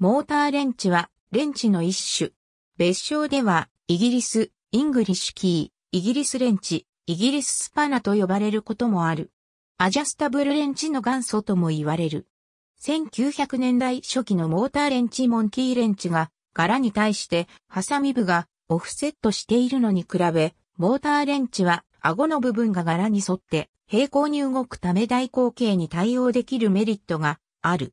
モーターレンチは、レンチの一種。別称では、イギリス、イングリッシュキー、イギリスレンチ、イギリススパナと呼ばれることもある。アジャスタブルレンチの元祖とも言われる。1900年代初期のモーターレンチモンキーレンチが柄に対してハサミ部がオフセットしているのに比べ、モーターレンチは顎の部分が柄に沿って平行に動くため大口径に対応できるメリットがある。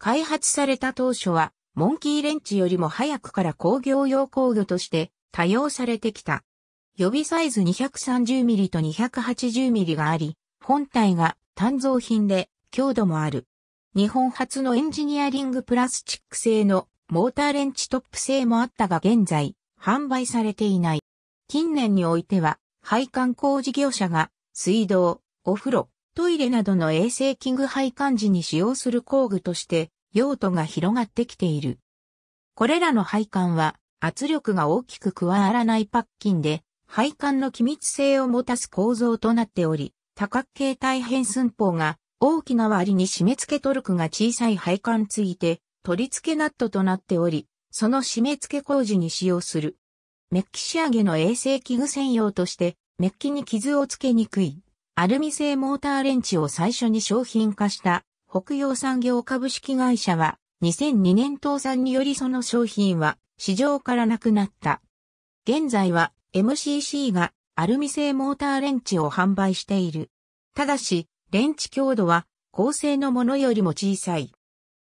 開発された当初は、モンキーレンチよりも早くから工業用工具として多用されてきた。予備サイズ 230mm と 280mm があり、本体が単造品で強度もある。日本初のエンジニアリングプラスチック製のモーターレンチトップ製もあったが現在販売されていない。近年においては配管工事業者が水道、お風呂、トイレなどの衛生器具配管時に使用する工具として用途が広がってきている。これらの配管は圧力が大きく加わらないパッキンで配管の気密性を持たす構造となっており、多角形体変寸法が大きな割に締め付けトルクが小さい配管ついて取り付けナットとなっており、その締め付け工事に使用する。メッキ仕上げの衛生器具専用としてメッキに傷をつけにくい。アルミ製モーターレンチを最初に商品化した北洋産業株式会社は2002年倒産によりその商品は市場からなくなった。現在は MCC がアルミ製モーターレンチを販売している。ただし、レンチ強度は高性のものよりも小さい。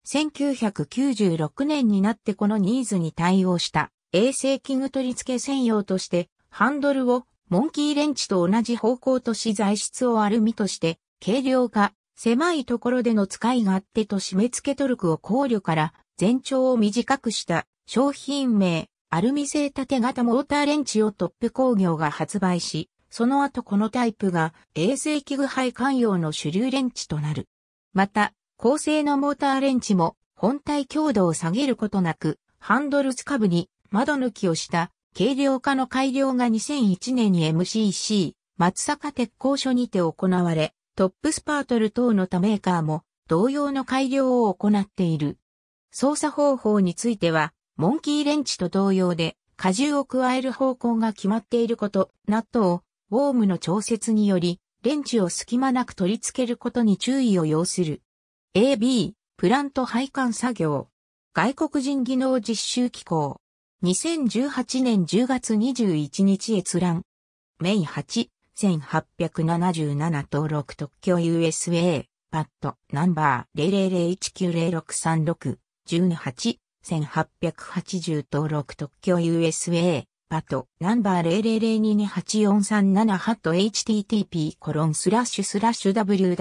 1996年になってこのニーズに対応した衛生器具取り付け専用としてハンドルをモンキーレンチと同じ方向とし材質をアルミとして、軽量化、狭いところでの使い勝手と締め付けトルクを考慮から全長を短くした商品名、アルミ製縦型モーターレンチをトップ工業が発売し、その後このタイプが衛星器具配管用の主流レンチとなる。また、高性能モーターレンチも本体強度を下げることなく、ハンドルつかぶに窓抜きをした軽量化の改良が2001年に MCC、松坂鉄工所にて行われ、トップスパートル等の他メーカーも同様の改良を行っている。操作方法については、モンキーレンチと同様で、荷重を加える方向が決まっていること、納豆、ウォームの調節により、レンチを隙間なく取り付けることに注意を要する。AB、プラント配管作業。外国人技能実習機構。2018年10月21日閲覧。メイ8、1877登録特許 USA、パッド、ナンバー000190636、18、1880登録特許 USA、パト、ナンバー000228437ハット http コロンスラッシュスラッシュ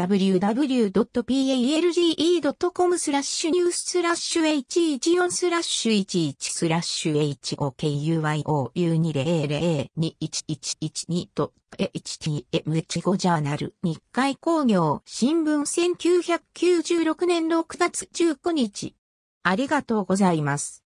www.palge.com スラッシュニューススラッシュ1 1 4スラッシュ11スラッシュ h o k u y o u 2 0 0 2 1 1 1と HTMH5 ジャーナル日海工業新聞1996年6月19日ありがとうございます。